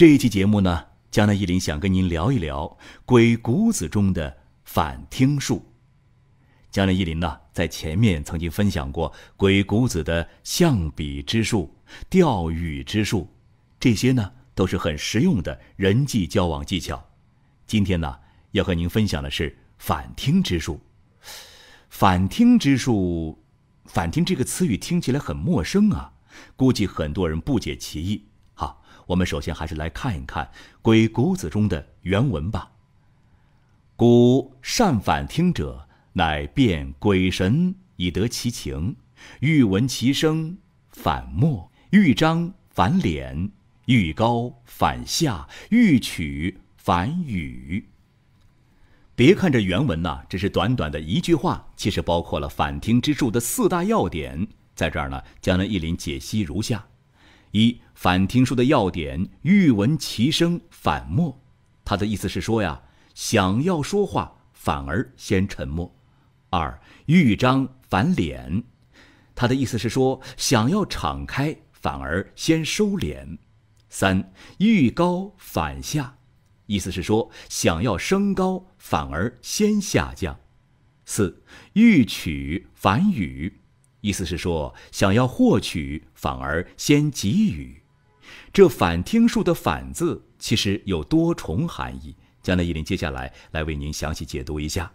这一期节目呢，江南一林想跟您聊一聊《鬼谷子》中的反听术。江南一林呢，在前面曾经分享过《鬼谷子》的象比之术、钓鱼之术，这些呢都是很实用的人际交往技巧。今天呢，要和您分享的是反听之术。反听之术，反听这个词语听起来很陌生啊，估计很多人不解其意。好，我们首先还是来看一看《鬼谷子》中的原文吧。古善反听者，乃变鬼神以得其情；欲闻其声，反默；欲张，反敛；欲高，反下；欲曲，反语。别看这原文呐，只是短短的一句话，其实包括了反听之术的四大要点。在这儿呢，江南一林解析如下。一反听书的要点，欲闻其声反默。他的意思是说呀，想要说话反而先沉默。二欲张反敛，他的意思是说，想要敞开反而先收敛。三欲高反下，意思是说，想要升高反而先下降。四欲取反语，意思是说，想要获取，反而先给予。这反听术的“反”字，其实有多重含义。江南一林接下来来为您详细解读一下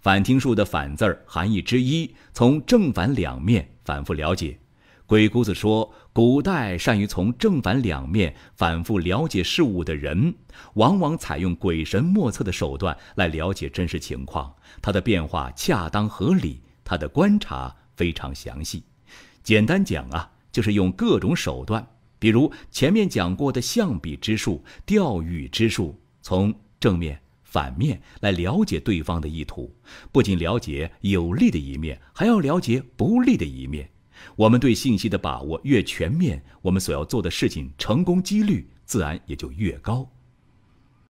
反听术的“反”字儿含义之一：从正反两面反复了解。鬼谷子说，古代善于从正反两面反复了解事物的人，往往采用鬼神莫测的手段来了解真实情况，它的变化恰当合理，他的观察。非常详细，简单讲啊，就是用各种手段，比如前面讲过的象笔之术、钓鱼之术，从正面、反面来了解对方的意图，不仅了解有利的一面，还要了解不利的一面。我们对信息的把握越全面，我们所要做的事情成功几率自然也就越高。